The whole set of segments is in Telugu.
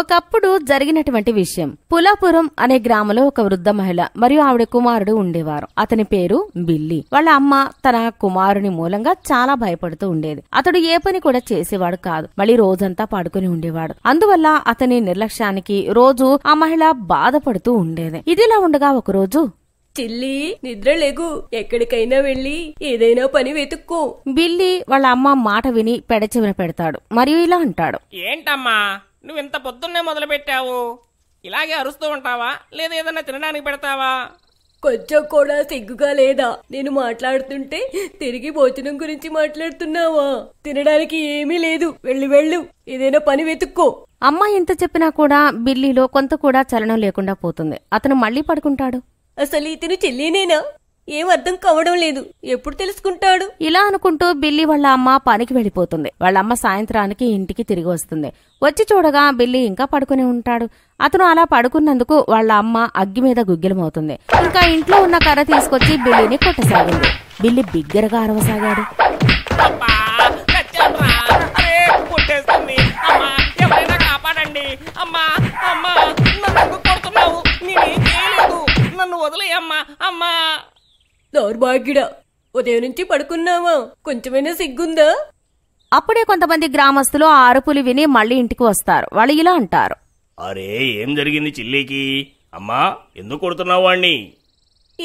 ఒకప్పుడు జరిగినటువంటి విషయం పులాపురం అనే గ్రామంలో ఒక వృద్ధ మహిళ మరియు ఆవిడ కుమారుడు ఉండేవారు అతని పేరు బిల్లి వాళ్ళ అమ్మ తన కుమారుని మూలంగా చాలా భయపడుతూ ఉండేది అతడు ఏ పని కూడా చేసేవాడు కాదు మళ్ళీ రోజంతా పాడుకుని ఉండేవాడు అందువల్ల అతని నిర్లక్ష్యానికి రోజు ఆ మహిళ బాధపడుతూ ఉండేది ఇదిలా ఉండగా ఒకరోజు చిల్లి నిద్ర లేగు ఎక్కడికైనా వెళ్ళి ఏదైనా పని వెతుక్కో బిల్లి వాళ్ళ అమ్మ మాట విని పెడచెవిన పెడతాడు మరియు ఇలా అంటాడు ఏంటమ్మా నువ్వు ఇంత పొద్దున్నే మొదలుపెట్టావు ఇలాగే అరుస్తూ ఉంటావా లేదా ఏదన్నా తినడానికి పెడతావా కొంచెం కూడా సిగ్గుగా లేదా నేను మాట్లాడుతుంటే తిరిగి భోజనం గురించి మాట్లాడుతున్నావా తినడానికి ఏమీ లేదు వెళ్ళి వెళ్ళు ఏదైనా పని వెతుక్కో అమ్మ ఎంత చెప్పినా కూడా బిల్లీలో కొంత కూడా చలనం లేకుండా పోతుంది అతను మళ్ళీ పడుకుంటాడు అసలు ఇతను చెల్లినేనా ఏం అర్థం కావడం లేదు ఎప్పుడు తెలుసుకుంటాడు ఇలా అనుకుంటూ బిల్లి వాళ్ళ అమ్మ పనికి వెళ్ళిపోతుంది వాళ్ళ అమ్మ సాయంత్రానికి ఇంటికి తిరిగి వస్తుంది వచ్చి చూడగా బిల్లి ఇంకా పడుకుని ఉంటాడు అతను అలా పడుకున్నందుకు వాళ్ళ అమ్మ అగ్గి మీద గుగ్గిలమవుతుంది ఇంకా ఇంట్లో ఉన్న కర్ర తీసుకొచ్చి బిల్లిని కొట్టసాగింది బిల్లి బిగ్గరగా అరవసాగాడు అమ్మా అమ్మా నన్ను దౌర్భాగ్యుడా ఉదయం నుంచి పడుకున్నావా కొంచెమైనా సిగ్గుందా అప్పుడే కొంతమంది గ్రామస్తులు ఆ అరుపులు విని మళ్ళీ ఇంటికి వస్తారు వాళ్ళు ఇలా అంటారు అరే ఏం జరిగింది చిల్లీకి అమ్మా ఎందుకు కొడుతున్నావు వాణ్ణి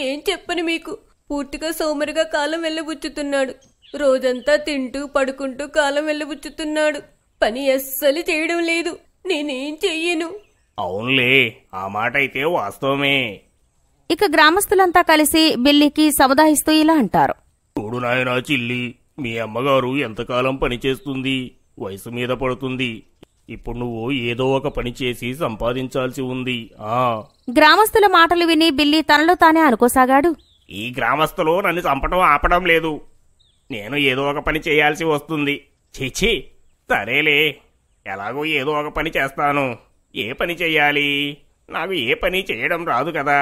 ఏం చెప్పను మీకు పూర్తిగా సోమరిగా కాలం వెళ్ళబుచ్చుతున్నాడు రోజంతా తింటూ పడుకుంటూ కాలం వెళ్ళబుచ్చుతున్నాడు పని అస్సలు చేయడం లేదు నేనేం చెయ్యను అవునులే ఆ మాట అయితే వాస్తవమే ఇక గ్రామస్తులంతా కలిసి బిల్లికి సముదాయిస్తూ ఇలా అంటారు చూడు నాయనా చిల్లి మీ అమ్మగారు ఎంతకాలం పనిచేస్తుంది వయసు మీద పడుతుంది ఇప్పుడు నువ్వు ఏదో ఒక పని చేసి సంపాదించాల్సి ఉంది ఆ గ్రామస్తుల మాటలు విని బిల్లి తనలో తానే అనుకోసాగాడు ఈ గ్రామస్తులు నన్ను చంపటం ఆపడం లేదు నేను ఏదో ఒక పని చేయాల్సి వస్తుంది చీచి సరేలే ఎలాగో ఏదో ఒక పని చేస్తాను ఏ పని చేయాలి నాకు ఏ పని చేయడం రాదు కదా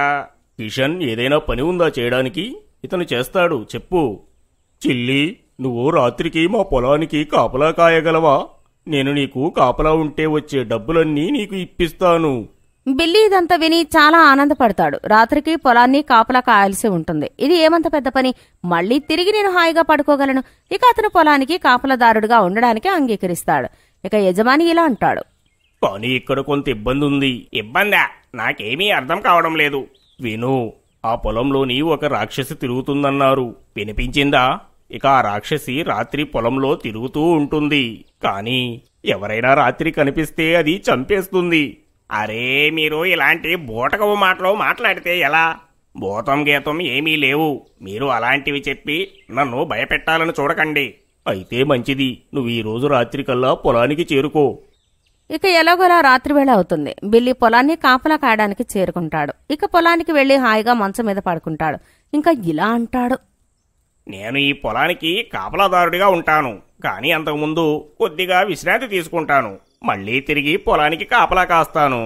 కిషన్ ఏదైనా పని ఉందా చేయడానికి ఇతను చేస్తాడు చెప్పు చిల్లి నువ్వు రాత్రికి మా పొలానికి కాపలా కాయగలవా నేను నీకు కాపలా ఉంటే వచ్చే డబ్బులన్నీ నీకు ఇప్పిస్తాను బిల్లి ఇదంతా విని చాలా ఆనందపడతాడు రాత్రికి పొలాన్ని కాపలా కాయాల్సి ఉంటుంది ఇది ఏమంత పెద్ద పని మళ్ళీ తిరిగి నేను హాయిగా పడుకోగలను ఇక అతను పొలానికి కాపలదారుడుగా ఉండడానికి అంగీకరిస్తాడు ఇక యజమాని ఇలా అంటాడు కానీ ఇక్కడ కొంత ఇబ్బంది ఉంది ఇబ్బందా నాకేమీ అర్థం కావడం లేదు విను ఆ పొలంలోని ఒక రాక్షసి తిరుగుతుందన్నారు వినిపించిందా ఇక ఆ రాక్షసి రాత్రి పొలంలో తిరుగుతూ ఉంటుంది కానీ ఎవరైనా రాత్రి కనిపిస్తే అది చంపేస్తుంది అరే మీరు ఇలాంటి బూటకపు మాటలో మాట్లాడితే ఎలా భూతం గీతం ఏమీ లేవు మీరు అలాంటివి చెప్పి నన్ను భయపెట్టాలని చూడకండి అయితే మంచిది నువ్వు ఈరోజు రాత్రికల్లా పొలానికి చేరుకో ఇక ఎలాగోలా రాత్రివేళ అవుతుంది బిల్లి పొలాన్ని కాపలా కాయడానికి చేరుకుంటాడు ఇక పొలానికి వెళ్లి హాయిగా మంచం మీద పడుకుంటాడు ఇంకా ఇలా అంటాడు నేను ఈ పొలానికి కాపలాదారుడిగా ఉంటాను కానీ అంతకుముందు కొద్దిగా విశ్రాంతి తీసుకుంటాను మళ్ళీ తిరిగి పొలానికి కాపలా కాస్తాను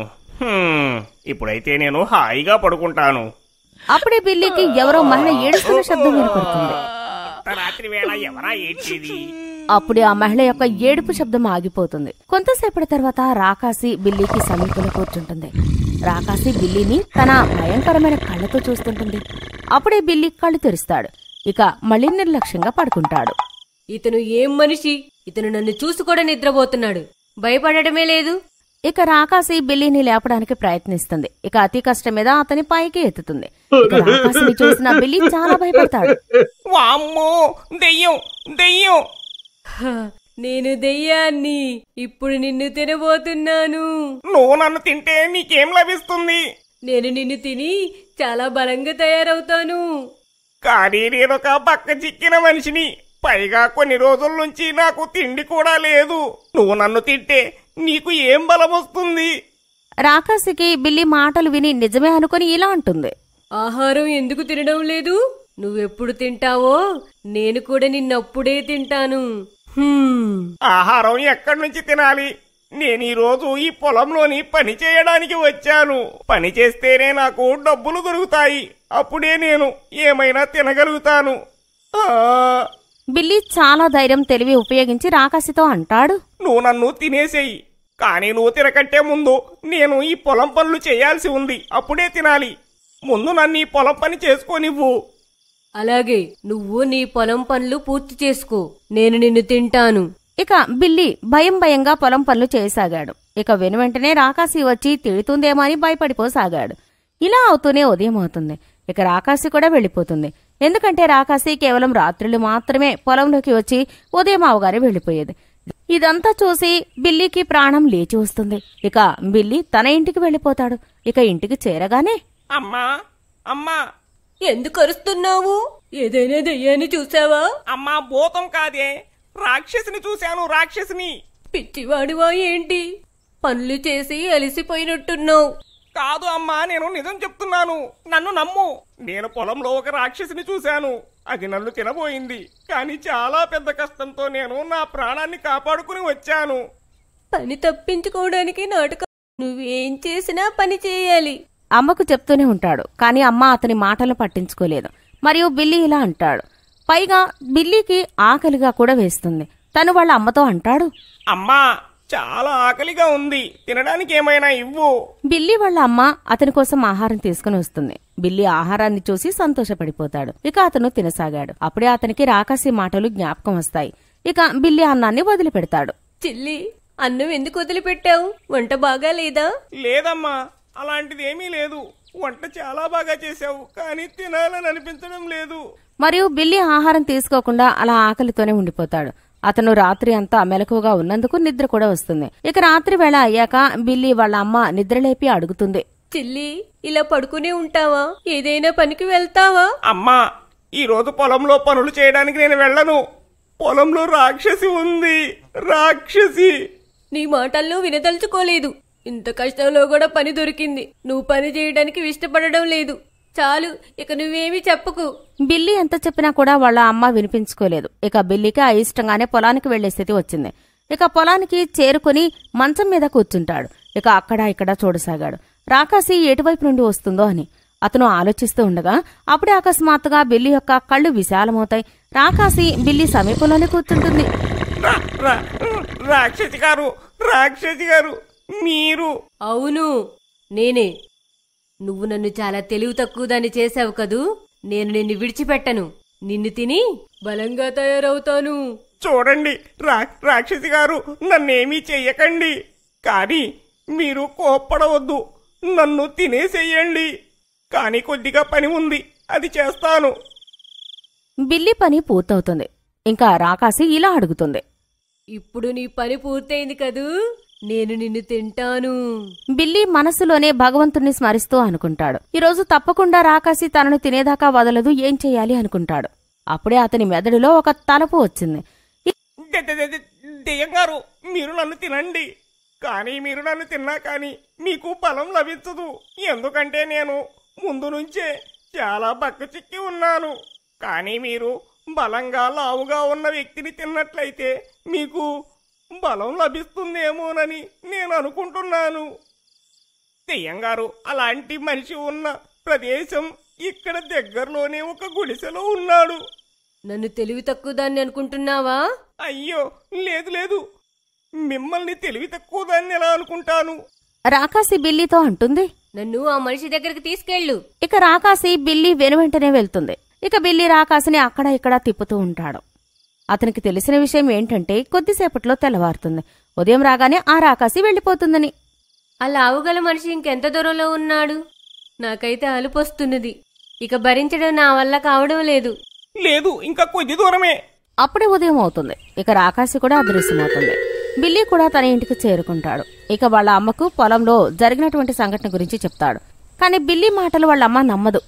ఇప్పుడైతే నేను హాయిగా పడుకుంటాను అప్పుడే బిల్లికి ఎవరో మహిళ ఏడుస్తున్న శబ్దం ఏర్పడుతుంది రాత్రి వేళ ఎవరా ఏడ్చేది అప్పుడే ఆ మహిళ యొక్క ఏడుపు శబ్దం ఆగిపోతుంది కొంతసేపటి తర్వాత రాకాసి బిల్లీకి సమీపంలో కూర్చుంటుంది రాకాసి బిల్లీని తన భయంకరమైన కళ్ళతో చూస్తుంటుంది అప్పుడే బిల్లి కళ్ళు తెరుస్తాడు ఇక మళ్ళీ నిర్లక్ష్యంగా పడుకుంటాడు ఇతను ఏం మనిషి ఇతను నన్ను చూసి కూడా నిద్రపోతున్నాడు భయపడటమే లేదు ఇక రాకాసి బిల్లీని లేపడానికి ప్రయత్నిస్తుంది ఇక అతి కష్టం మీద అతని పైకి ఎత్తుతుంది చూసిన బిల్లి చాలా భయపడతాడు నేను దెయ్యాన్ని ఇప్పుడు నిన్ను తినబోతున్నాను నువ్వు నన్ను తింటే నీకేం లభిస్తుంది నేను నిన్ను తిని చాలా బలంగా తయారవుతాను కానీ నేనొక పక్క చిక్కిన మనిషిని పైగా కొన్ని రోజుల నుంచి నాకు తిండి కూడా లేదు నువ్వు నన్ను తింటే నీకు ఏం బలం వస్తుంది రాకాసికి బిల్లి మాటలు విని నిజమే అనుకుని ఇలా అంటుంది ఆహారం ఎందుకు తినడం లేదు నువ్వెప్పుడు తింటావో నేను కూడా నిన్నప్పుడే తింటాను ఆహారం ఎక్కడి నుంచి తినాలి నేను ఈ ఈ పొలంలోని పని చేయడానికి వచ్చాను పని చేస్తేనే నాకు డబ్బులు దొరుకుతాయి అప్పుడే నేను ఏమైనా తినగలుగుతాను బిల్లి చాలా ధైర్యం తెలివి ఉపయోగించి రాకాసితో అంటాడు నువ్వు నన్ను తినేసేయి కానీ నువ్వు తినకంటే ముందు నేను ఈ పొలం పనులు చేయాల్సి ఉంది అప్పుడే తినాలి ముందు నన్ను ఈ పొలం పని చేసుకోనివ్వు అలాగే నువ్వు నీ పొలం పనులు పూర్తి చేసుకో నేను నిన్ను తింటాను ఇక బిల్లి భయం భయంగా పొలం పనులు చేయసాగాడు ఇక వెను వెంటనే రాకాశి వచ్చి తిడుతుందేమో అని భయపడిపోసాగాడు ఇలా అవుతూనే ఉదయం అవుతుంది ఇక రాకాశి కూడా వెళ్ళిపోతుంది ఎందుకంటే రాకాసి కేవలం రాత్రులు మాత్రమే పొలంలోకి వచ్చి ఉదయం అవగారే వెళ్ళిపోయేది ఇదంతా చూసి బిల్లీకి ప్రాణం లేచి వస్తుంది ఇక బిల్లి తన ఇంటికి వెళ్ళిపోతాడు ఇక ఇంటికి చేరగానే అమ్మా అమ్మా ఎందుకు అరుస్తున్నావు ఏదైనా దయ్యాన్ని చూసావా అమ్మా భూతం కాదే రాక్షసిని చూశాను రాక్షసిని పిచ్చివాడివా ఏంటి పనులు చేసి అలిసిపోయినట్టున్నావు కాదు అమ్మా నేను నిజం చెప్తున్నాను నన్ను నమ్ము నేను పొలంలో ఒక రాక్షసిని చూశాను అది నన్ను తినబోయింది కానీ చాలా పెద్ద కష్టంతో నేను నా ప్రాణాన్ని కాపాడుకుని వచ్చాను పని తప్పించుకోవడానికి నాటకం నువ్వేం చేసినా పని చేయాలి అమ్మకు చెప్తూనే ఉంటాడు కానీ అమ్మ అతని మాటలు పట్టించుకోలేదు మరియు బిల్లి ఇలా అంటాడు పైగా బిల్లీకి ఆకలిగా కూడా వేస్తుంది తను వాళ్ళ అమ్మతో అంటాడు అమ్మా చాలా ఆకలిగా ఉంది తినడానికి ఏమైనా ఇవ్వు బిల్లి వాళ్ళ అమ్మ అతని కోసం ఆహారం తీసుకుని వస్తుంది బిల్లి ఆహారాన్ని చూసి సంతోషపడిపోతాడు ఇక అతను తినసాగాడు అప్పుడే అతనికి రాకాసి మాటలు జ్ఞాపకం వస్తాయి ఇక బిల్లి అన్నాన్ని వదిలిపెడతాడు చిల్లి అన్నం ఎందుకు వదిలిపెట్టావు వంట బాగా లేదా లేదమ్మా అలాంటిది ఏమీ లేదు వంట చాలా బాగా చేసావు కానీ తినాలని అనిపించడం లేదు మరియు బిల్లి ఆహారం తీసుకోకుండా అలా ఆకలితోనే ఉండిపోతాడు అతను రాత్రి అంతా మెలకువగా ఉన్నందుకు నిద్ర కూడా వస్తుంది ఇక రాత్రి వేళ అయ్యాక బిల్లి వాళ్ళ అమ్మ నిద్రలేపి అడుగుతుంది చిల్లి ఇలా పడుకునే ఉంటావా ఏదైనా పనికి వెళ్తావా అమ్మా ఈ రోజు పొలంలో పనులు చేయడానికి నేను వెళ్ళను పొలంలో రాక్షసి ఉంది రాక్షసి నీ మాటల్లో వినదలుచుకోలేదు ఇంత కష్టంలో కూడా పని దొరికింది నువ్వు పని చేయడానికి ఇష్టపడడం లేదు చాలు ఇక నువ్వేమీ చెప్పకు బిల్లి ఎంత చెప్పినా కూడా వాళ్ళ అమ్మ వినిపించుకోలేదు ఇక బిల్లికి అయిష్టంగానే పొలానికి వెళ్లే స్థితి వచ్చింది ఇక పొలానికి చేరుకుని మంచం మీద కూర్చుంటాడు ఇక అక్కడ ఇక్కడ చూడసాగాడు రాకాసి ఎటువైపు నుండి వస్తుందో అని అతను ఆలోచిస్తూ ఉండగా అప్పుడే అకస్మాత్తుగా బిల్లి యొక్క కళ్ళు విశాలమవుతాయి రాకాసి బిల్లి సమీపంలోనే కూర్చుంటుంది రాక్షసి గారు రాక్షసి గారు మీరు అవును నేనే నువ్వు నన్ను చాలా తెలివి తక్కువదాన్ని చేసావు కదూ నేను నిన్ను విడిచిపెట్టను నిన్ను తిని బలంగా తయారవుతాను చూడండి రా రాక్షసి గారు నన్నేమీ చెయ్యకండి కానీ మీరు కోప్పడవద్దు నన్ను తినేసేయండి కానీ కొద్దిగా పని ఉంది అది చేస్తాను బిల్లి పని పూర్తవుతుంది ఇంకా రాకాసి ఇలా అడుగుతుంది ఇప్పుడు నీ పని పూర్తయింది కదూ నేను నిన్ను తింటాను బిల్లి మనసులోనే భగవంతుణ్ణి స్మరిస్తూ అనుకుంటాడు ఈరోజు తప్పకుండా రాకాసి తనను తినేదాకా వదలదు ఏం చెయ్యాలి అనుకుంటాడు అప్పుడే అతని మెదడులో ఒక తలపు వచ్చింది దెయ్యంగారు మీరు నన్ను తినండి కానీ మీరు నన్ను తిన్నా కానీ మీకు బలం లభించదు ఎందుకంటే నేను ముందు నుంచే చాలా బక్క చిక్కి ఉన్నాను కానీ మీరు బలంగా లావుగా ఉన్న వ్యక్తిని తిన్నట్లయితే మీకు బలం లభిస్తుందేమోనని నేను అనుకుంటున్నాను తెయ్యంగారు అలాంటి మనిషి ఉన్న ప్రదేశం ఇక్కడ దగ్గరలోనే ఒక గుడిసెలో ఉన్నాడు నన్ను తెలివి తక్కువ దాన్ని అనుకుంటున్నావా అయ్యో లేదు లేదు మిమ్మల్ని తెలివి తక్కువ దాన్ని ఎలా అనుకుంటాను రాకాసి బిల్లీతో అంటుంది నన్ను ఆ మనిషి దగ్గరికి తీసుకెళ్ళు ఇక రాకాసి బిల్లి వెనువెంటనే వెళ్తుంది ఇక బిల్లి రాకాసిని అక్కడ ఇక్కడ తిప్పుతూ ఉంటాడు అతనికి తెలిసిన విషయం ఏంటంటే కొద్దిసేపట్లో తెల్లవారుతుంది ఉదయం రాగానే ఆ రాకాసి వెళ్ళిపోతుందని అలా ఆవుగల మనిషి ఇంకెంత దూరంలో ఉన్నాడు నాకైతే అలుపొస్తున్నది ఇక భరించడం నా వల్ల కావడం లేదు లేదు ఇంకా కొద్ది దూరమే అప్పుడే ఉదయం అవుతుంది ఇక రాకాసి కూడా అదృశ్యమవుతుంది బిల్లి కూడా తన ఇంటికి చేరుకుంటాడు ఇక వాళ్ళ అమ్మకు పొలంలో జరిగినటువంటి సంఘటన గురించి చెప్తాడు కానీ బిల్లి మాటలు వాళ్ళ అమ్మ నమ్మదు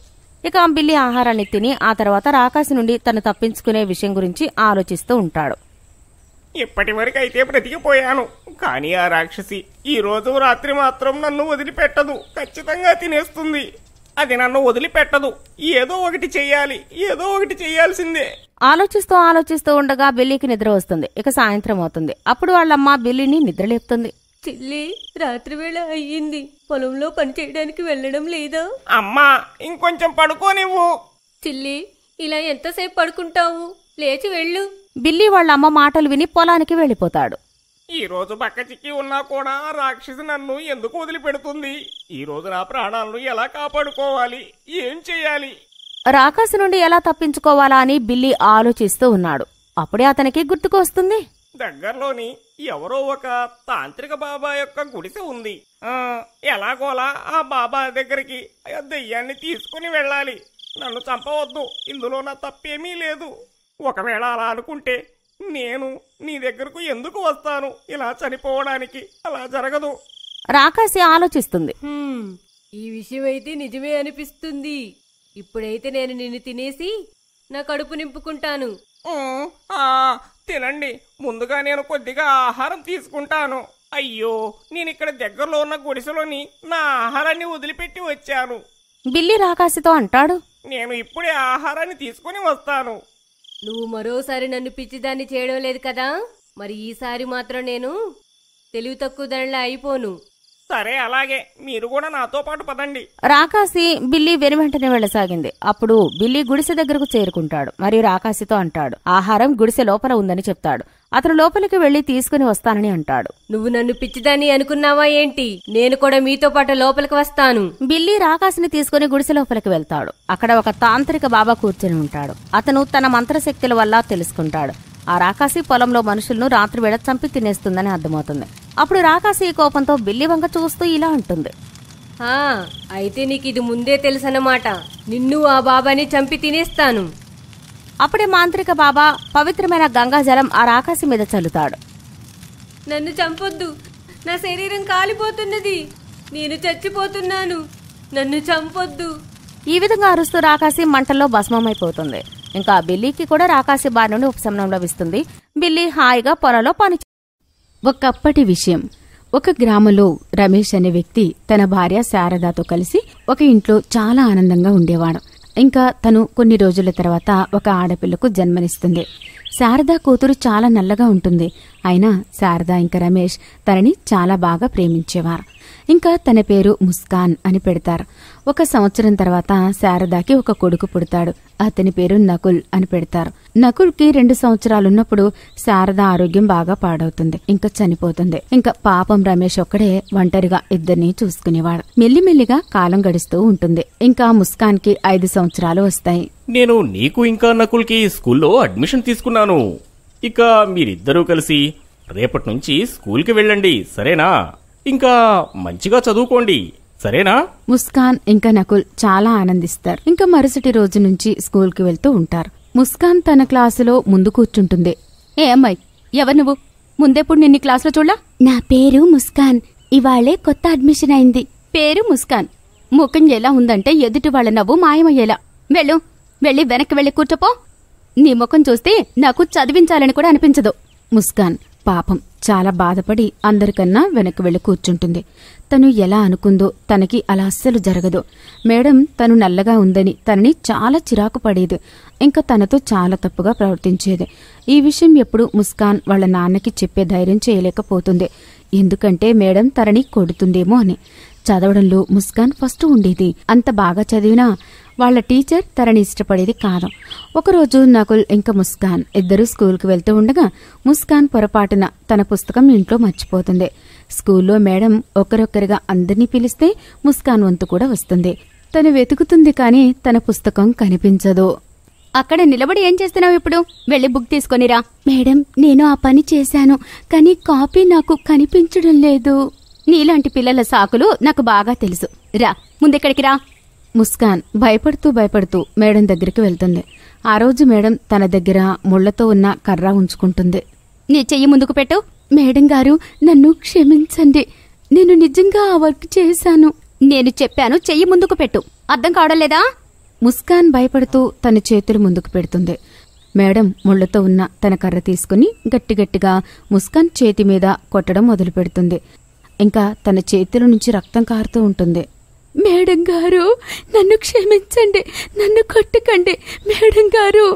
ఇక అంబిల్లి ఆహారాన్ని తిని ఆ తర్వాత రాకాశి నుండి తను తప్పించుకునే విషయం గురించి ఆలోచిస్తూ ఉంటాడు ఇప్పటి వరకు అయితే బ్రతికిపోయాను కానీ ఆ రాక్షసి ఈ రోజు రాత్రి మాత్రం నన్ను వదిలిపెట్టదు ఖచ్చితంగా తినేస్తుంది అది నన్ను వదిలిపెట్టదు ఏదో ఒకటి చెయ్యాలి ఏదో ఒకటి చేయాల్సిందే ఆలోచిస్తూ ఆలోచిస్తూ ఉండగా బిల్లికి నిద్ర వస్తుంది ఇక సాయంత్రం అవుతుంది అప్పుడు వాళ్ళమ్మ బిల్లిని నిద్రలేపుతుంది చెల్లి రాత్రివేళ అయ్యింది పొలంలో పని చేయడానికి వెళ్ళడం లేదా అమ్మా ఇంకొంచెం పడుకోనివ్వు నువ్వు చెల్లి ఇలా ఎంతసేపు పడుకుంటావు లేచి వెళ్ళు బిల్లి వాళ్ళ అమ్మ మాటలు విని పొలానికి వెళ్ళిపోతాడు ఈ రోజు పక్క చిక్కి ఉన్నా కూడా రాక్షసి నన్ను ఎందుకు వదిలిపెడుతుంది ఈ రోజు నా ప్రాణాలను ఎలా కాపాడుకోవాలి ఏం చేయాలి రాక్షసి నుండి ఎలా తప్పించుకోవాలా అని బిల్లి ఆలోచిస్తూ ఉన్నాడు అప్పుడే అతనికి గుర్తుకొస్తుంది దగ్గరలోని ఎవరో ఒక తాంత్రిక బాబా యొక్క గుడిసె ఉంది ఎలాగోలా ఆ బాబా దగ్గరికి దెయ్యాన్ని తీసుకుని వెళ్ళాలి నన్ను చంపవద్దు ఇందులో నా తప్పేమీ లేదు ఒకవేళ అలా అనుకుంటే నేను నీ దగ్గరకు ఎందుకు వస్తాను ఇలా చనిపోవడానికి అలా జరగదు రాకాసి ఆలోచిస్తుంది ఈ విషయం అయితే నిజమే అనిపిస్తుంది ఇప్పుడైతే నేను నిన్ను తినేసి నా కడుపు నింపుకుంటాను తినండి ముందుగా నేను కొద్దిగా ఆహారం తీసుకుంటాను అయ్యో నేను ఇక్కడ దగ్గరలో ఉన్న గుడిసెలోని నా ఆహారాన్ని వదిలిపెట్టి వచ్చాను బిల్లి రాకాసితో అంటాడు నేను ఇప్పుడే ఆహారాన్ని తీసుకుని వస్తాను నువ్వు మరోసారి నన్ను పిచ్చిదాన్ని చేయడం లేదు కదా మరి ఈసారి మాత్రం నేను తెలివి తక్కువ దానిలా అయిపోను సరే అలాగే మీరు కూడా నాతో పాటు పదండి రాకాసి బిల్లి వెనువెంటనే వెళ్ళసాగింది అప్పుడు బిల్లి గుడిసె దగ్గరకు చేరుకుంటాడు మరియు రాకాసితో అంటాడు ఆహారం గుడిసె లోపల ఉందని చెప్తాడు అతను లోపలికి వెళ్లి తీసుకుని వస్తానని అంటాడు నువ్వు నన్ను పిచ్చిదాన్ని అనుకున్నావా ఏంటి నేను కూడా మీతో పాటు లోపలికి వస్తాను బిల్లి రాకాసిని తీసుకుని గుడిసె లోపలికి వెళ్తాడు అక్కడ ఒక తాంత్రిక బాబా కూర్చుని ఉంటాడు అతను తన మంత్రశక్తుల వల్ల తెలుసుకుంటాడు ఆ రాకాసి పొలంలో మనుషులను రాత్రివేళ చంపి తినేస్తుందని అర్థమవుతుంది అప్పుడు రాకాసి కోపంతో బిల్లివంక చూస్తూ ఇలా అంటుంది అయితే నీకు ఇది ముందే తెలుసన్నమాట నిన్ను ఆ బాబాని చంపి తినేస్తాను అప్పుడే మాంత్రిక బాబా పవిత్రమైన గంగా జలం ఆ రాకాసి మీద చల్లుతాడు నన్ను చంపొద్దు నా శరీరం కాలిపోతున్నది నేను చచ్చిపోతున్నాను నన్ను చంపొద్దు ఈ విధంగా అరుస్తూ రాకాసి మంటల్లో భస్మమైపోతుంది ఇంకా బిల్లీకి కూడా రాకాసి బారి నుండి ఉపశమనం లభిస్తుంది బిల్లీ హాయిగా పొలంలో పని ఒకప్పటి విషయం ఒక గ్రామంలో రమేష్ అనే వ్యక్తి తన భార్య శారదాతో కలిసి ఒక ఇంట్లో చాలా ఆనందంగా ఉండేవాడు ఇంకా తను కొన్ని రోజుల తర్వాత ఒక ఆడపిల్లకు జన్మనిస్తుంది శారద కూతురు చాలా నల్లగా ఉంటుంది అయినా శారద ఇంకా రమేష్ తనని చాలా బాగా ప్రేమించేవారు ఇంకా తన పేరు ముస్కాన్ అని పెడతారు ఒక సంవత్సరం తర్వాత శారదాకి ఒక కొడుకు పుడతాడు అతని పేరు నకుల్ అని పెడతారు నకుల్కి రెండు సంవత్సరాలున్నప్పుడు శారద ఆరోగ్యం బాగా పాడవుతుంది ఇంకా చనిపోతుంది ఇంకా పాపం రమేష్ ఒక్కడే ఒంటరిగా ఇద్దరిని చూసుకునేవాడు మెల్లిమెల్లిగా కాలం గడుస్తూ ఉంటుంది ఇంకా ముస్కాన్కి ఐదు సంవత్సరాలు వస్తాయి నేను నీకు ఇంకా నకుల్కి స్కూల్లో అడ్మిషన్ తీసుకున్నాను ఇక మీరిద్దరూ కలిసి రేపటి నుంచి స్కూల్కి వెళ్ళండి సరేనా ఇంకా మంచిగా చదువుకోండి సరేనా ముస్కాన్ ఇంకా నకుల్ చాలా ఆనందిస్తారు ఇంకా మరుసటి రోజు నుంచి స్కూల్ కి వెళ్తూ ఉంటారు ముస్కాన్ తన క్లాసులో ముందు కూర్చుంటుంది ఏ అమ్మాయి ఎవరు నువ్వు ముందెప్పుడు నిన్ను క్లాసులో చూడలా నా పేరు ముస్కాన్ ఇవాళే కొత్త అడ్మిషన్ అయింది పేరు ముస్కాన్ ముఖం ఎలా ఉందంటే ఎదుటి వాళ్ళ నవ్వు మాయమయ్యేలా వెళ్ళు వెళ్ళి వెనక్కి వెళ్ళి కూర్చోపో నీ ముఖం చూస్తే నాకు చదివించాలని కూడా అనిపించదు ముస్కాన్ పాపం చాలా బాధపడి అందరికన్నా వెనక్కి వెళ్ళి కూర్చుంటుంది తను ఎలా అనుకుందో తనకి అలా అస్సలు జరగదు మేడం తను నల్లగా ఉందని తనని చాలా చిరాకు పడేది ఇంకా తనతో చాలా తప్పుగా ప్రవర్తించేది ఈ విషయం ఎప్పుడు ముస్కాన్ వాళ్ళ నాన్నకి చెప్పే ధైర్యం చేయలేకపోతుంది ఎందుకంటే మేడం తనని కొడుతుందేమో అని చదవడంలో ముస్కాన్ ఫస్ట్ ఉండేది అంత బాగా చదివినా వాళ్ళ టీచర్ తనని ఇష్టపడేది కాదు ఒకరోజు నకుల్ ఇంకా ముస్కాన్ ఇద్దరు స్కూల్కి వెళ్తూ ఉండగా ముస్కాన్ పొరపాటున తన పుస్తకం ఇంట్లో మర్చిపోతుంది స్కూల్లో మేడం ఒకరొక్కరిగా అందరినీ పిలిస్తే ముస్కాన్ వంతు కూడా వస్తుంది తను వెతుకుతుంది కానీ తన పుస్తకం కనిపించదు అక్కడ నిలబడి ఏం చేస్తున్నావు ఇప్పుడు వెళ్ళి బుక్ తీసుకొనిరా మేడం నేను ఆ పని చేశాను కానీ కాపీ నాకు కనిపించడం లేదు నీలాంటి పిల్లల సాకులు నాకు బాగా తెలుసు రా ముందెక్కడికి రా ముస్కాన్ భయపడుతూ భయపడుతూ మేడం దగ్గరికి వెళ్తుంది ఆ రోజు మేడం తన దగ్గర ముళ్లతో ఉన్న కర్ర ఉంచుకుంటుంది నీ చెయ్యి ముందుకు పెట్టు మేడం గారు నన్ను క్షమించండి నేను నిజంగా ఆ వర్క్ చేశాను నేను చెప్పాను చెయ్యి ముందుకు పెట్టు అర్థం కావడలేదా ముస్కాన్ భయపడుతూ తన చేతులు ముందుకు పెడుతుంది మేడం ముళ్లతో ఉన్న తన కర్ర తీసుకుని గట్టిగట్టిగా ముస్కాన్ చేతి మీద కొట్టడం మొదలు పెడుతుంది ఇంకా తన చేతుల నుంచి రక్తం కారుతూ ఉంటుంది మేడం గారు నన్ను క్షమించండి నన్ను కొట్టుకండి మేడం గారు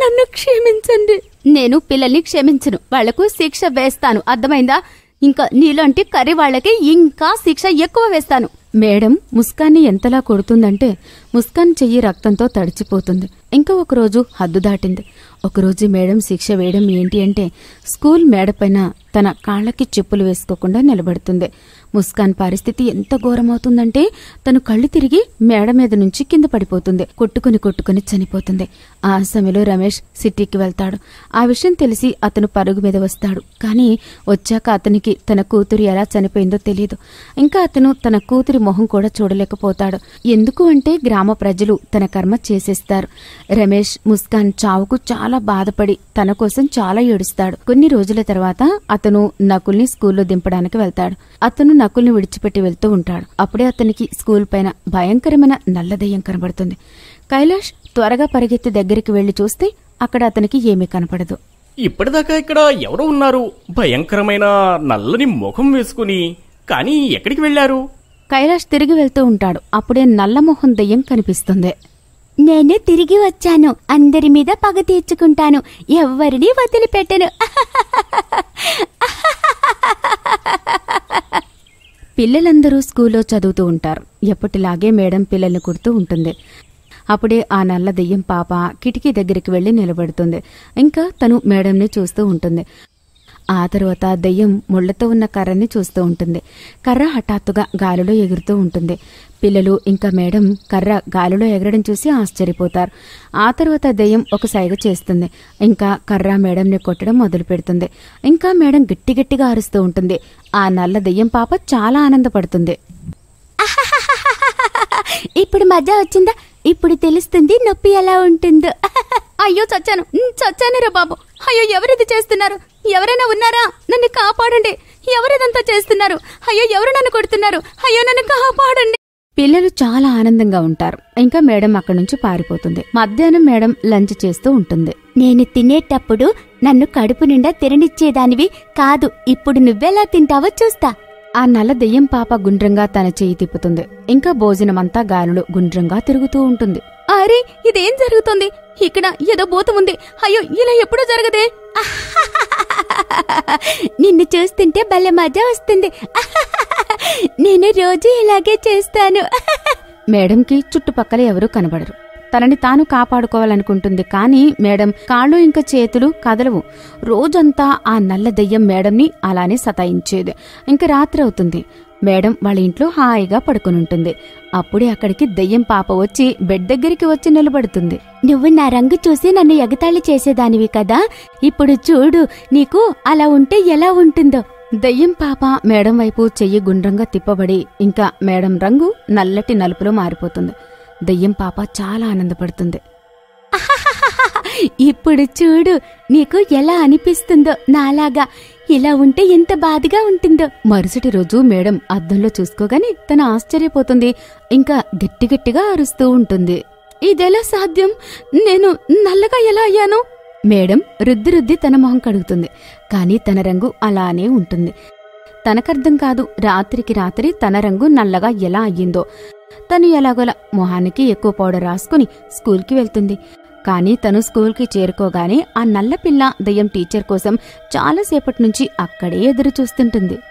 నన్ను క్షమించండి నేను పిల్లల్ని క్షమించను వాళ్లకు శిక్ష వేస్తాను అర్థమైందా ఇంకా నీలాంటి కర్రీ వాళ్ళకి ఇంకా శిక్ష ఎక్కువ వేస్తాను మేడం ముస్కాన్ని ఎంతలా కొడుతుందంటే ముస్కాన్ చెయ్యి రక్తంతో తడిచిపోతుంది ఇంకా ఒకరోజు హద్దు దాటింది ఒకరోజు మేడం శిక్ష వేయడం ఏంటి అంటే స్కూల్ మేడపైన తన కాళ్ళకి చెప్పులు వేసుకోకుండా నిలబడుతుంది ముస్కాన్ పరిస్థితి ఎంత ఘోరమవుతుందంటే తను కళ్ళు తిరిగి మేడ మీద నుంచి కింద పడిపోతుంది కొట్టుకుని కొట్టుకుని చనిపోతుంది ఆ సమయంలో రమేష్ సిటీకి వెళ్తాడు ఆ విషయం తెలిసి అతను పరుగు మీద వస్తాడు కానీ వచ్చాక అతనికి తన కూతురు ఎలా చనిపోయిందో తెలియదు ఇంకా అతను తన కూతురి మొహం కూడా చూడలేకపోతాడు ఎందుకు అంటే గ్రామ ప్రజలు తన కర్మ చేసేస్తారు రమేష్ ముస్కాన్ చావుకు చాలా బాధపడి తన కోసం చాలా ఏడుస్తాడు కొన్ని రోజుల తర్వాత అతను నకుల్ని స్కూల్లో దింపడానికి వెళ్తాడు అతను నకుల్ని విడిచిపెట్టి వెళ్తూ ఉంటాడు అప్పుడే అతనికి స్కూల్ పైన భయంకరమైన నల్లదయ్యం కనబడుతుంది కైలాష్ త్వరగా పరిగెత్తి దగ్గరికి వెళ్లి చూస్తే అక్కడ అతనికి ఏమీ కనపడదు ఇప్పటిదాకా ఇక్కడ ఎవరో ఉన్నారు భయంకరమైన నల్లని ముఖం వేసుకుని కానీ ఎక్కడికి వెళ్లారు కైలాష్ తిరిగి వెళ్తూ ఉంటాడు అప్పుడే మొహం దెయ్యం కనిపిస్తుంది నేను తిరిగి వచ్చాను అందరి మీద పగ తీర్చుకుంటాను ఎవరిని వదిలిపెట్టను పిల్లలందరూ స్కూల్లో చదువుతూ ఉంటారు ఎప్పటిలాగే మేడం పిల్లల్ని కుడుతూ ఉంటుంది అప్పుడే ఆ నల్ల దెయ్యం పాప కిటికీ దగ్గరికి వెళ్ళి నిలబడుతుంది ఇంకా తను మేడంని చూస్తూ ఉంటుంది ఆ తరువాత దెయ్యం ముళ్లతో ఉన్న కర్రని చూస్తూ ఉంటుంది కర్ర హఠాత్తుగా గాలిలో ఎగురుతూ ఉంటుంది పిల్లలు ఇంకా మేడం కర్ర గాలిలో ఎగరడం చూసి ఆశ్చర్యపోతారు ఆ తర్వాత దెయ్యం ఒక సైగ చేస్తుంది ఇంకా కర్ర మేడంని కొట్టడం మొదలు పెడుతుంది ఇంకా మేడం గట్టి గట్టిగా అరుస్తూ ఉంటుంది ఆ నల్ల దెయ్యం పాప చాలా ఆనందపడుతుంది ఇప్పుడు మజా వచ్చిందా ఇప్పుడు తెలుస్తుంది నొప్పి ఎలా ఉంటుందో అయ్యో చచ్చాను చచ్చానురా బాబు అయ్యో ఎవరిది చేస్తున్నారు ఎవరైనా ఉన్నారా నన్ను కాపాడండి ఎవరిదంతా చేస్తున్నారు అయ్యో ఎవరు నన్ను కొడుతున్నారు అయ్యో నన్ను కాపాడండి పిల్లలు చాలా ఆనందంగా ఉంటారు ఇంకా మేడం అక్కడి నుంచి పారిపోతుంది మధ్యాహ్నం మేడం లంచ్ చేస్తూ ఉంటుంది నేను తినేటప్పుడు నన్ను కడుపు నిండా తిరనిచ్చేదానివి కాదు ఇప్పుడు నువ్వెలా తింటావో చూస్తా ఆ నల్ల దెయ్యం పాప గుండ్రంగా తన చేయి తిప్పుతుంది ఇంకా భోజనమంతా గాలిలో గుండ్రంగా తిరుగుతూ ఉంటుంది అరే ఇదేం జరుగుతుంది ఇక్కడ ఏదో భూతం ఉంది అయ్యో ఇలా ఎప్పుడూ జరగదే నిన్ను చూస్తుంటే భలే మజా వస్తుంది నేను రోజు ఇలాగే చేస్తాను మేడంకి చుట్టుపక్కల ఎవరూ కనబడరు తనని తాను కాపాడుకోవాలనుకుంటుంది కానీ మేడం కాళ్ళు ఇంకా చేతులు కదలవు రోజంతా ఆ నల్ల దెయ్యం మేడంని అలానే సతాయించేది ఇంక రాత్రి అవుతుంది మేడం వాళ్ళ ఇంట్లో హాయిగా పడుకునుంటుంది అప్పుడే అక్కడికి దెయ్యం పాప వచ్చి బెడ్ దగ్గరికి వచ్చి నిలబడుతుంది నువ్వు నా రంగు చూసి నన్ను ఎగతాళి చేసేదానివి కదా ఇప్పుడు చూడు నీకు అలా ఉంటే ఎలా ఉంటుందో దయ్యం పాప మేడం వైపు చెయ్యి గుండ్రంగా తిప్పబడి ఇంకా మేడం రంగు నల్లటి నలుపులో మారిపోతుంది దెయ్యం పాప చాలా ఆనందపడుతుంది ఇప్పుడు చూడు నీకు ఎలా అనిపిస్తుందో నాలాగా ఇలా ఉంటే ఎంత బాధగా ఉంటుందో మరుసటి రోజు మేడం అద్దంలో చూసుకోగానే తన ఆశ్చర్యపోతుంది ఇంకా గట్టి గట్టిగా అరుస్తూ ఉంటుంది ఇదెలా సాధ్యం నేను నల్లగా ఎలా అయ్యాను మేడం రుద్ది రుద్ది తన మొహం కడుగుతుంది కానీ తన రంగు అలానే ఉంటుంది తనకర్థం కాదు రాత్రికి రాత్రి తన రంగు నల్లగా ఎలా అయ్యిందో తను ఎలాగోల మొహానికి ఎక్కువ పౌడర్ రాసుకుని స్కూల్కి వెళ్తుంది కానీ తను స్కూల్కి చేరుకోగానే ఆ నల్లపిల్ల దయ్యం టీచర్ కోసం చాలాసేపటి నుంచి అక్కడే ఎదురు చూస్తుంటుంది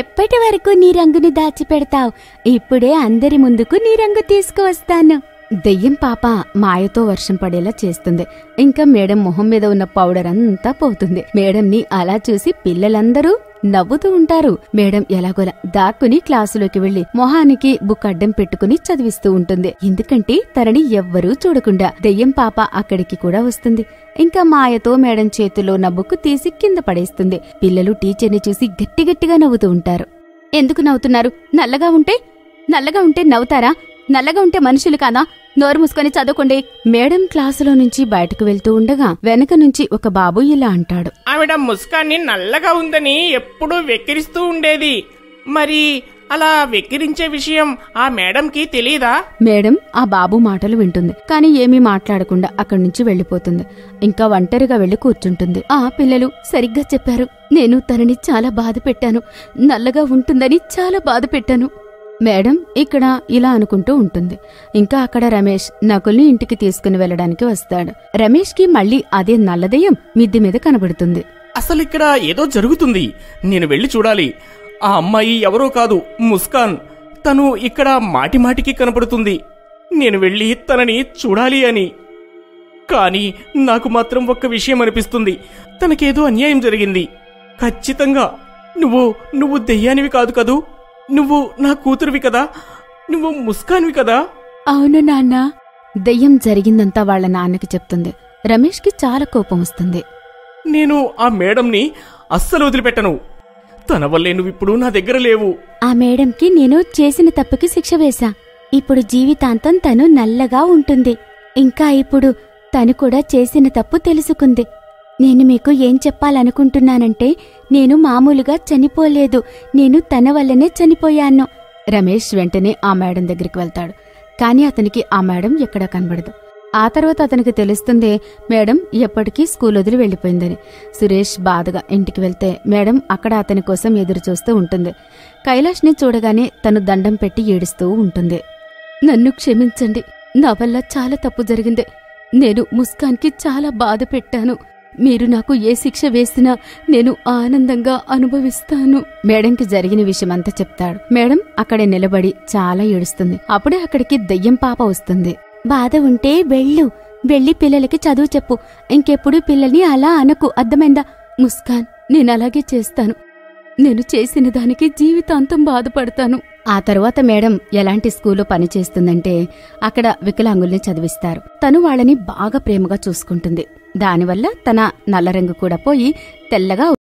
ఎప్పటి వరకు నీ రంగుని దాచిపెడతావు ఇప్పుడే అందరి ముందుకు నీ రంగు తీసుకువస్తాను దెయ్యం పాప మాయతో వర్షం పడేలా చేస్తుంది ఇంకా మేడం మొహం మీద ఉన్న పౌడర్ అంతా పోతుంది మేడంని అలా చూసి పిల్లలందరూ నవ్వుతూ ఉంటారు మేడం ఎలాగోలా దాక్కుని క్లాసులోకి వెళ్లి మొహానికి బుక్ అడ్డం పెట్టుకుని చదివిస్తూ ఉంటుంది ఎందుకంటే తనని ఎవ్వరూ చూడకుండా దెయ్యం పాప అక్కడికి కూడా వస్తుంది ఇంకా మాయతో మేడం చేతిలో ఉన్న బుక్ తీసి కింద పడేస్తుంది పిల్లలు టీచర్ని చూసి గట్టిగట్టిగా నవ్వుతూ ఉంటారు ఎందుకు నవ్వుతున్నారు నల్లగా ఉంటే నల్లగా ఉంటే నవ్వుతారా నల్లగా ఉంటే మనుషులు కాదా నోరు మూసుకొని చదువుకోండి మేడం క్లాసులో నుంచి బయటకు వెళ్తూ ఉండగా వెనక నుంచి ఒక బాబు ఇలా అంటాడు ఆవిడ ముస్కాన్ని నల్లగా ఉందని ఎప్పుడూ వెక్కిరిస్తూ ఉండేది మరి అలా వెక్కిరించే విషయం ఆ మేడంకి తెలీదా మేడం ఆ బాబు మాటలు వింటుంది కానీ ఏమీ మాట్లాడకుండా అక్కడి నుంచి వెళ్లిపోతుంది ఇంకా ఒంటరిగా వెళ్లి కూర్చుంటుంది ఆ పిల్లలు సరిగ్గా చెప్పారు నేను తనని చాలా బాధ పెట్టాను నల్లగా ఉంటుందని చాలా బాధ పెట్టాను మేడం ఇక్కడ ఇలా అనుకుంటూ ఉంటుంది ఇంకా అక్కడ రమేష్ నకుల్ని ఇంటికి తీసుకుని వెళ్ళడానికి వస్తాడు రమేష్కి మళ్ళీ అదే నల్లదయం మిద్ది మీద కనబడుతుంది అసలు ఇక్కడ ఏదో జరుగుతుంది నేను వెళ్ళి చూడాలి ఆ అమ్మాయి ఎవరో కాదు ముస్కాన్ తను ఇక్కడ మాటి మాటికి కనపడుతుంది నేను వెళ్ళి తనని చూడాలి అని కానీ నాకు మాత్రం ఒక్క విషయం అనిపిస్తుంది తనకేదో అన్యాయం జరిగింది ఖచ్చితంగా నువ్వు నువ్వు దెయ్యానివి కాదు కదూ నువ్వు నా కూతురువి కదా నువ్వు ముస్కాన్వి కదా అవును నాన్న దెయ్యం జరిగిందంతా వాళ్ళ నాన్నకి చెప్తుంది రమేష్కి చాలా కోపం వస్తుంది నేను ఆ మేడంని అస్సలు వదిలిపెట్టను తన వల్లే నువ్విప్పుడు నా దగ్గర లేవు ఆ మేడంకి నేను చేసిన తప్పుకి శిక్ష వేశా ఇప్పుడు జీవితాంతం తను నల్లగా ఉంటుంది ఇంకా ఇప్పుడు తను కూడా చేసిన తప్పు తెలుసుకుంది నేను మీకు ఏం చెప్పాలనుకుంటున్నానంటే నేను మామూలుగా చనిపోలేదు నేను తన వల్లనే చనిపోయాను రమేష్ వెంటనే ఆ మేడం దగ్గరికి వెళ్తాడు కానీ అతనికి ఆ మేడం ఎక్కడా కనబడదు ఆ తర్వాత అతనికి తెలుస్తుంది మేడం ఎప్పటికీ స్కూల్ వదిలి వెళ్ళిపోయిందని సురేష్ బాధగా ఇంటికి వెళ్తే మేడం అక్కడ అతని కోసం ఎదురు చూస్తూ ఉంటుంది కైలాష్ని చూడగానే తను దండం పెట్టి ఏడుస్తూ ఉంటుంది నన్ను క్షమించండి నా వల్ల చాలా తప్పు జరిగింది నేను ముస్కాన్కి చాలా బాధ పెట్టాను మీరు నాకు ఏ శిక్ష వేసినా నేను ఆనందంగా అనుభవిస్తాను మేడంకి జరిగిన విషయమంతా చెప్తాడు మేడం అక్కడే నిలబడి చాలా ఏడుస్తుంది అప్పుడే అక్కడికి దెయ్యం పాప వస్తుంది బాధ ఉంటే వెళ్ళు వెళ్ళి పిల్లలకి చదువు చెప్పు ఇంకెప్పుడు పిల్లల్ని అలా అనకు అర్థమైందా ముస్కాన్ నేను అలాగే చేస్తాను నేను చేసిన దానికి జీవితాంతం బాధపడతాను ఆ తరువాత మేడం ఎలాంటి స్కూల్లో పనిచేస్తుందంటే అక్కడ వికలాంగుల్ని చదివిస్తారు తను వాళ్ళని బాగా ప్రేమగా చూసుకుంటుంది దానివల్ల తన నల్లరంగు కూడా పోయి తెల్లగా